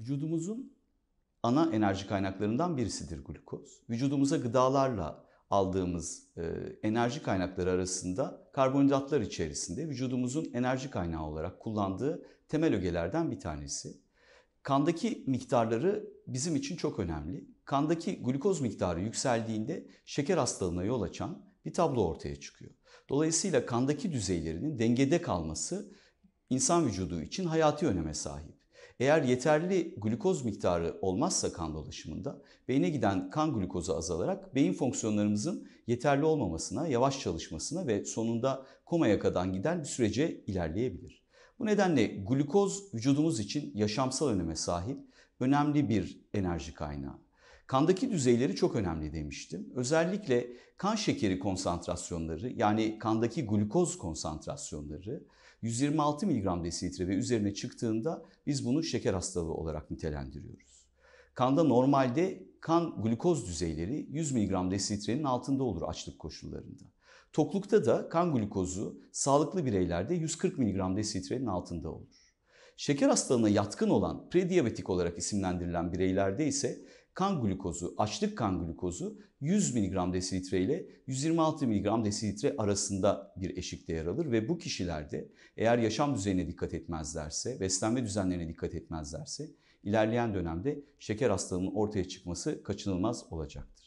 Vücudumuzun ana enerji kaynaklarından birisidir glukoz. Vücudumuza gıdalarla aldığımız e, enerji kaynakları arasında karbonhidratlar içerisinde vücudumuzun enerji kaynağı olarak kullandığı temel ögelerden bir tanesi. Kandaki miktarları bizim için çok önemli. Kandaki glukoz miktarı yükseldiğinde şeker hastalığına yol açan bir tablo ortaya çıkıyor. Dolayısıyla kandaki düzeylerinin dengede kalması insan vücudu için hayati öneme sahip. Eğer yeterli glukoz miktarı olmazsa kan dolaşımında beyne giden kan glukozu azalarak beyin fonksiyonlarımızın yeterli olmamasına, yavaş çalışmasına ve sonunda komaya kadar giden bir sürece ilerleyebilir. Bu nedenle glukoz vücudumuz için yaşamsal öneme sahip önemli bir enerji kaynağı. Kandaki düzeyleri çok önemli demiştim. Özellikle kan şekeri konsantrasyonları yani kandaki glukoz konsantrasyonları 126 mg desilitre ve üzerine çıktığında biz bunu şeker hastalığı olarak nitelendiriyoruz. Kanda normalde kan glukoz düzeyleri 100 mg desilitrenin altında olur açlık koşullarında. Toklukta da kan glukozu sağlıklı bireylerde 140 mg desilitrenin altında olur. Şeker hastalığına yatkın olan prediyabetik olarak isimlendirilen bireylerde ise kan glukozu, açlık kan glukozu 100 mg desilitre ile 126 mg desilitre arasında bir eşikte yer alır ve bu kişilerde eğer yaşam düzenine dikkat etmezlerse, beslenme düzenlerine dikkat etmezlerse ilerleyen dönemde şeker hastalığının ortaya çıkması kaçınılmaz olacaktır.